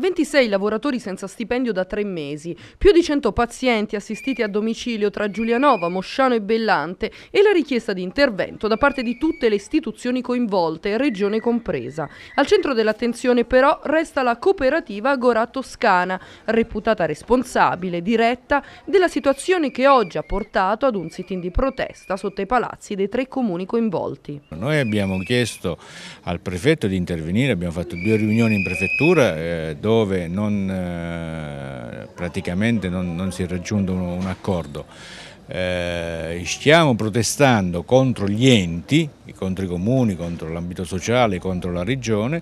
26 lavoratori senza stipendio da tre mesi, più di 100 pazienti assistiti a domicilio tra Giulianova, Mosciano e Bellante e la richiesta di intervento da parte di tutte le istituzioni coinvolte, regione compresa. Al centro dell'attenzione però resta la cooperativa Agora Toscana, reputata responsabile, diretta, della situazione che oggi ha portato ad un sit-in di protesta sotto i palazzi dei tre comuni coinvolti. Noi abbiamo chiesto al prefetto di intervenire, abbiamo fatto due riunioni in prefettura eh, dove dove non, eh, praticamente non, non si è raggiunto un, accordo. Eh, stiamo protestando contro gli enti, contro i comuni, contro l'ambito sociale, contro la regione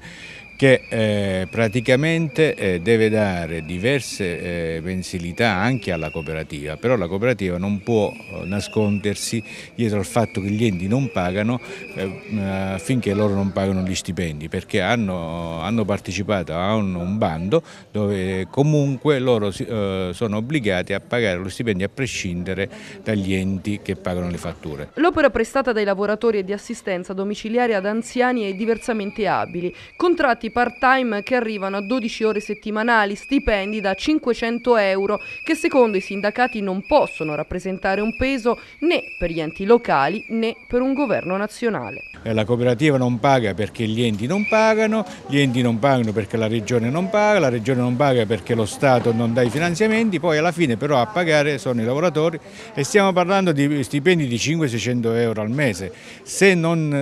che eh, praticamente eh, deve dare diverse eh, mensilità anche alla cooperativa, però la cooperativa non può eh, nascondersi dietro al fatto che gli enti non pagano eh, mm, finché loro non pagano gli stipendi, perché hanno, hanno partecipato a un, un, bando dove comunque loro eh, sono obbligati a pagare lo stipendio a prescindere dagli enti che pagano le fatture. L'opera prestata dai lavoratori è di assistenza domiciliare ad anziani e diversamente abili, contratti contratti part-time che arrivano a 12 ore settimanali, stipendi da 500 euro che secondo i sindacati non possono rappresentare un peso né per gli enti locali né per un governo nazionale. Eh, la cooperativa non paga perché gli enti non pagano, gli enti non pagano perché la regione non paga, la regione non paga perché lo Stato non dà i finanziamenti, poi alla fine però a pagare sono i lavoratori e stiamo parlando di stipendi di 500-600 euro al mese. Se, non,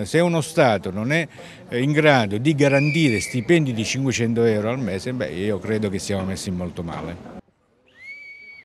eh, se uno Stato non è eh, in grado di garantire garantire stipendi di 500 euro al mese, beh, io credo che siamo messi molto male.